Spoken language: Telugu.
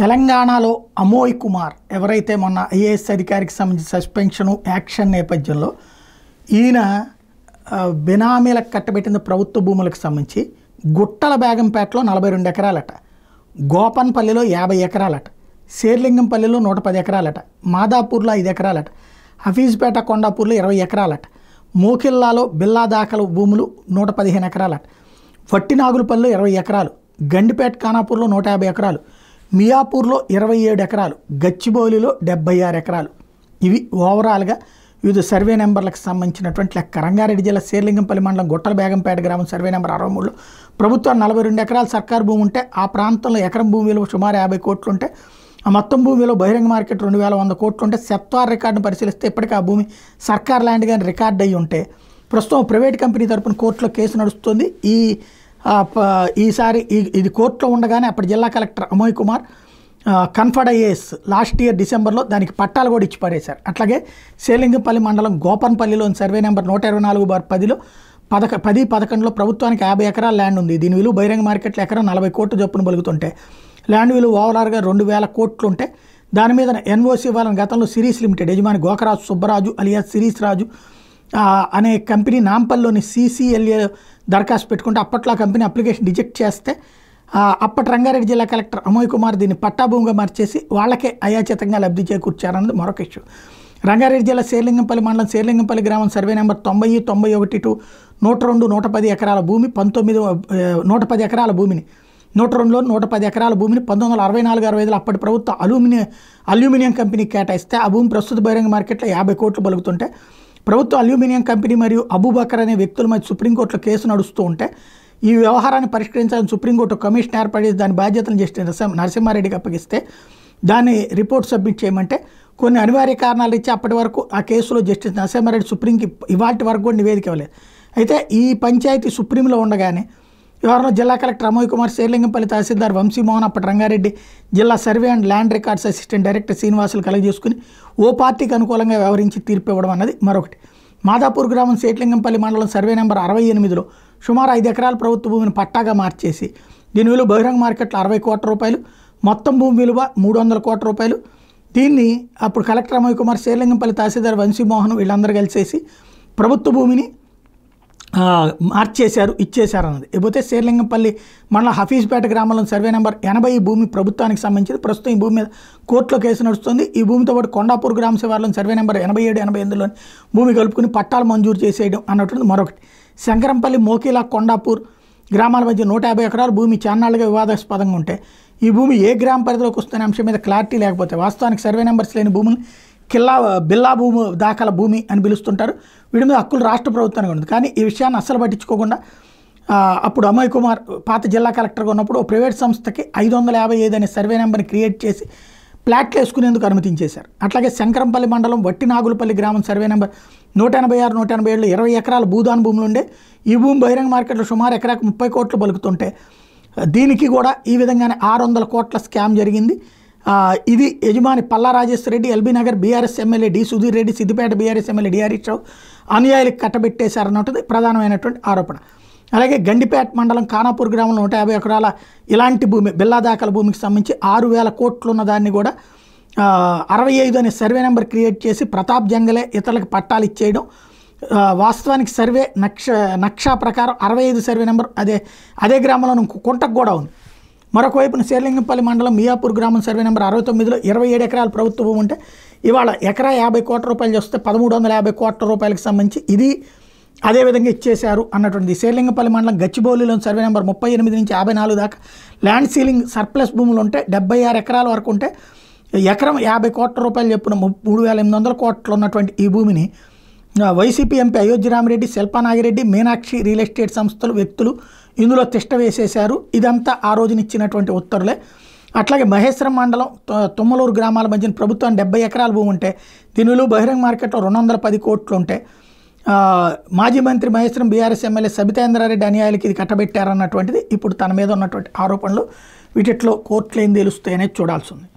తెలంగాణలో అమోయ్ కుమార్ ఎవరైతే మొన్న ఐఏఎస్ అధికారికి సంబంధించి సస్పెన్షను యాక్షన్ నేపథ్యంలో ఈయన బినామీలకు కట్టబెట్టిన ప్రభుత్వ భూములకు సంబంధించి గుట్టల బేగంపేటలో నలభై రెండు ఎకరాలట గోపన్పల్లిలో యాభై ఎకరాలట శేర్లింగంపల్లిలో నూట పది ఎకరాలట మాదాపూర్లో ఐదు ఎకరాలట హఫీజ్పేట కొండాపూర్లో ఇరవై ఎకరాలట మోకిల్లాలో బిల్లా దాఖల భూములు నూట పదిహేను ఎకరాలట వట్టినాగులపల్లిలో ఇరవై ఎకరాలు గండిపేట ఖానాపూర్లో నూట యాభై ఎకరాలు మియాపూర్లో ఇరవై ఏడు ఎకరాలు గచ్చిబౌలిలో డెబ్బై ఆరు ఎకరాలు ఇవి ఓవరాల్గా వివిధ సర్వే నెంబర్లకు సంబంధించినటువంటి లెక్క రంగారెడ్డి జిల్లా శేర్లింగంపల్లి మండలం గుట్టల బేగంపేట గ్రామం సర్వే నెంబర్ అరవై మూడులో ప్రభుత్వం నలభై రెండు ఎకరాలు సర్కారు భూమి ఉంటే ఆ ప్రాంతంలో ఎకరం భూమి విలువ సుమారు యాభై కోట్లు ఉంటే ఆ మొత్తం భూమిలో బహిరంగ మార్కెట్ రెండు వేల వంద కోట్లు ఉంటే సెప్తార్ రికార్డును పరిశీలిస్తే ఇప్పటికీ ఆ భూమి సర్కార్ ల్యాండ్ కానీ రికార్డ్ అయ్యి ఉంటే ప్రస్తుతం ప్రైవేట్ కంపెనీ తరపున కోర్టులో కేసు నడుస్తుంది ఈ ఈసారి ఇది కోర్టులో ఉండగానే అప్పటి జిల్లా collector Amoy Kumar conferred IAS last year డిసెంబర్లో దానికి పట్టాలు కూడా ఇచ్చి పడేశారు అట్లాగే సేలింగపల్లి మండలం గోపన్పల్లిలోని సర్వే నెంబర్ నూట ఇరవై నాలుగు బార్ పదిలో పదక పది పదకొండులో ప్రభుత్వానికి యాభై ఎకరాల ల్యాండ్ ఉంది దీని విలువ బహిరంగ మార్కెట్లో ఎకరం నలభై కోట్లు చొప్పున పలుకుతుంటే ల్యాండ్ విలువ ఓవరాల్గా రెండు వేల కోట్లు ఉంటే దాని మీద ఎన్ఓసి వాళ్ళని గతంలో సిరీస్ లిమిటెడ్ యజమాని గోకరాజు సుబ్బరాజు అలియా సిరీస్ రాజు అనే కంపెనీ నాంపల్లోని సీసీఎల్ఏ దరఖాస్తు పెట్టుకుంటే అప్పట్లో ఆ కంపెనీ అప్లికేషన్ రిజెక్ట్ చేస్తే అప్పటి రంగారెడ్డి జిల్లా కలెక్టర్ అమోయ్ కుమార్ దీన్ని పట్టాభూమిగా మార్చేసి వాళ్ళకే అయాచితంగా లబ్ధి చేకూర్చారన్నది మరొక ఇష్యూ రంగారెడ్డి జిల్లా శేర్లింగంపల్లి మండలం శేర్లింగంపల్లి గ్రామం సర్వే నెంబర్ తొంభై తొంభై ఒకటి టు నూట రెండు నూట పది ఎకరాల భూమి పంతొమ్మిది నూట పది ఎకరాల భూమిని నూట రెండులో నూట పది ఎకరాల భూమిని పంతొమ్మిది వందల అరవై నాలుగు అరవై ఐదులో అప్పటి ప్రభుత్వ అల్యూమినియం అల్యూమినియం కంపెనీకి కేటాయిస్తే ఆ భూమి ప్రస్తుత బహిరంగ మార్కెట్లో యాభై కోట్లు బలుగుతుంటే ప్రభుత్వ అల్యూమినియం కంపెనీ మరియు అబూబకర్ అనే వ్యక్తుల మధ్య సుప్రీంకోర్టులో కేసు నడుస్తూ ఉంటే ఈ వ్యవహారాన్ని పరిష్కరించాలని సుప్రీంకోర్టు కమిషన్ ఏర్పడి దాని బాధ్యతలు చేసిన నరసింహారెడ్డికి అప్పగిస్తే దాన్ని రిపోర్ట్ సబ్మిట్ చేయమంటే కొన్ని అనివార్య కారణాలు ఇచ్చి అప్పటి వరకు ఆ కేసులో జస్టిస్ నరసింహారెడ్డి సుప్రీంకి ఇవాటి వరకు కూడా నివేదిక ఇవ్వలేదు అయితే ఈ పంచాయతీ సుప్రీంలో ఉండగానే వివరణ జిల్లా కలెక్టర్ అమోయ్ కుమార్ శ్రీలింగంపల్లి తహసీల్దార్ వంశీమోహన్ అప్పటి రంగారెడ్డి జిల్లా survey and land records assistant director Srinivasulu కలగజేసుకుని ఓ పార్టీకి అనుకూలంగా వ్యవహరించి తీర్పు ఇవ్వడం అన్నది మరొకటి మాదాపూర్ గ్రామం సేట్లింగంపల్లి మండలం సర్వే నెంబర్ అరవై ఎనిమిదిలో సుమారు ఐదు ఎకరాల ప్రభుత్వ భూమిని పట్టాగా మార్చేసి దీని విలువ బహిరంగ మార్కెట్లో అరవై కోట్ల రూపాయలు మొత్తం భూమి విలువ మూడు వందల కోట్ల రూపాయలు దీన్ని అప్పుడు కలెక్టర్ అమోయ్ కుమార్ శ్రీలింగంపల్లి తహసీల్దార్ వంశీమోహన్ వీళ్ళందరూ కలిసేసి ప్రభుత్వ భూమిని మార్చేశారు ఇచ్చేశారు అన్నది ఇకపోతే శేర్లింగంపల్లి మండలం హఫీజ్పేట గ్రామంలో సర్వే నెంబర్ ఎనభై ఈ భూమి ప్రభుత్వానికి సంబంధించి ప్రస్తుతం ఈ భూమి మీద కోర్టులో కేసు నడుస్తుంది ఈ భూమితో పాటు కొండాపూర్ గ్రామ శివార్లో సర్వే నెంబర్ ఎనభై ఏడు ఎనభై ఎనిమిదిలో భూమి కలుపుకుని పట్టాలు మంజూరు చేసేయడం అన్నట్టు మరొకటి శంకరంపల్లి మోకిలా కొండాపూర్ గ్రామాల మధ్య నూట యాభై ఎకరాలు భూమి చాన్నాళ్ళుగా వివాదాస్పదంగా ఉంటే ఈ భూమి ఏ గ్రామ పరిధిలోకి వస్తున్న అంశం మీద క్లారిటీ లేకపోతే వాస్తవానికి సర్వే నెంబర్స్ లేని భూములు కిల్లా బిల్లా భూమి దాఖల భూమి అని పిలుస్తుంటారు వీడి మీద హక్కులు రాష్ట్ర ప్రభుత్వానికి ఉంది కానీ ఈ విషయాన్ని అస్సలు పట్టించుకోకుండా అప్పుడు అమయ్ కుమార్ పాత జిల్లా కలెక్టర్గా ఉన్నప్పుడు ప్రైవేట్ సంస్థకి ఐదు వందల యాభై ఐదు అనే సర్వే నెంబర్ని క్రియేట్ చేసి ప్లాట్లు వేసుకునేందుకు అనుమతించేశారు అట్లాగే శంకరంపల్లి మండలం వట్టి నాగులపల్లి గ్రామం సర్వే నెంబర్ నూట ఎనభై ఆరు నూట ఎనభై ఏళ్ళు ఇరవై ఎకరాల భూదాన్ భూములు ఉండే ఈ భూమి బహిరంగ మార్కెట్లో సుమారు ఎకరాకు ముప్పై కోట్లు బలుకుతుంటే దీనికి కూడా ఈ విధంగానే ఆరు వందల కోట్ల స్కామ్ జరిగింది ఇది యజమాని Palla Rajeshwara Reddy LB Nagar BRS MLA D Sudheer Reddy Siddipet BRS MLA DRS Rao అనుయాయులకు కట్టబెట్టేశారన్నది ప్రధానమైనటువంటి ఆరోపణ అలాగే గండిపేట మండలం ఖానాపూర్ గ్రామంలో నూట యాభై ఎకరాల ఇలాంటి భూమి బెల్లాదాకల భూమికి సంబంధించి ఆరు వేల కోట్లు ఉన్న దాన్ని కూడా అరవై ఐదు అనే సర్వే నెంబర్ క్రియేట్ చేసి ప్రతాప్ జంగలే ఇతరులకు పట్టాలు ఇచ్చేయడం వాస్తవానికి సర్వే నక్ష నక్షా ప్రకారం అరవై ఐదు సర్వే నెంబర్ అదే అదే గ్రామంలో కుంటకు కూడా ఉంది మరొకవైపున శేర్లింగంపల్లి మండలం మియాపూర్ గ్రామం సర్వే నెంబర్ అరవై తొమ్మిదిలో ఇరవై ఏడు ఎకరాల ప్రభుత్వ భూమి ఉంటే ఇవాళ ఎకరా యాభై కోట్ల రూపాయలు చేస్తే పదమూడు వందల యాభై కోట్ల రూపాయలకు సంబంధించి ఇది అదేవిధంగా ఇచ్చేశారు అన్నటువంటి శేర్లింగపల్లి మండలం గచ్చిబౌలిలోని సర్వే నెంబర్ ముప్పై ఎనిమిది నుంచి యాభై నాలుగు దాకా ల్యాండ్ సీలింగ్ సర్ప్లస్ భూములు ఉంటే డెబ్బై ఆరు ఎకరాల వరకు ఉంటే ఎకరం యాభై కోట్ల రూపాయలు చెప్పున మూడు వేల ఎనిమిది వందల కోట్లు ఉన్నటువంటి ఈ భూమిని YCP MP Ramireddy Shilpa Nagireddy Meenakshi real estate సంస్థలు వ్యక్తులు ఇందులో తిష్ట వేసేశారు ఇదంతా ఆ రోజునిచ్చినటువంటి ఉత్తర్వులే అట్లాగే మహేశ్వరం మండలం తుమ్మలూరు గ్రామాల మధ్యన ప్రభుత్వం డెబ్బై ఎకరాల భూమి ఉంటే దీనిలో బహిరంగ మార్కెట్లో రెండు వందల పది కోట్లు ఉంటే మాజీ మంత్రి మహేశ్వరం బీఆర్ఎస్ ఎమ్మెల్యే సబితేంద్రారెడ్డి అనుయాయులకి ఇది కట్టబెట్టారన్నటువంటిది ఇప్పుడు తన మీద ఉన్నటువంటి ఆరోపణలు వీటిట్లో కోర్టులు ఏం తెలుస్తాయనేది చూడాల్సి ఉంది